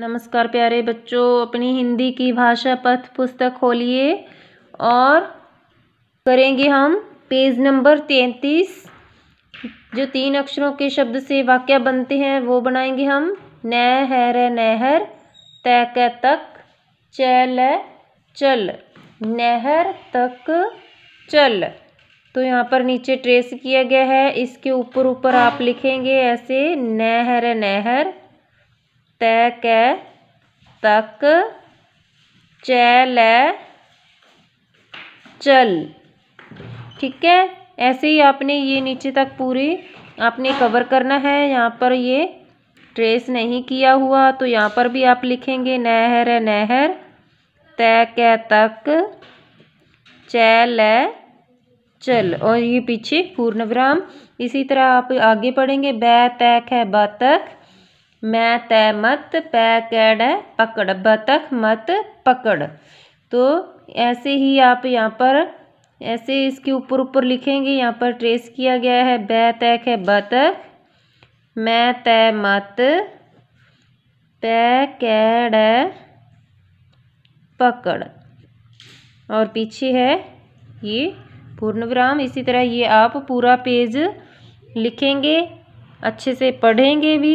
नमस्कार प्यारे बच्चों अपनी हिंदी की भाषा पथ पुस्तक खोलिए और करेंगे हम पेज नंबर तैंतीस जो तीन अक्षरों के शब्द से वाक्य बनते हैं वो बनाएंगे हम नहर नहर तक तक चल चल नहर तक चल तो यहाँ पर नीचे ट्रेस किया गया है इसके ऊपर ऊपर आप लिखेंगे ऐसे नहर नहर कै तक चलै चल ठीक है ऐसे ही आपने ये नीचे तक पूरी आपने कवर करना है यहाँ पर ये ट्रेस नहीं किया हुआ तो यहाँ पर भी आप लिखेंगे नहर है नहर तय तक तक चल चल और ये पीछे पूर्ण विराम इसी तरह आप आगे पढ़ेंगे बै तय है बतख मैं तै मत पै कैड़ पकड़ बतख मत पकड़ तो ऐसे ही आप यहाँ पर ऐसे इसके ऊपर ऊपर लिखेंगे यहाँ पर ट्रेस किया गया है बै तैक है बतख मैं तै मत पै कैड़ पकड़ और पीछे है ये पूर्ण विराम इसी तरह ये आप पूरा पेज लिखेंगे अच्छे से पढ़ेंगे भी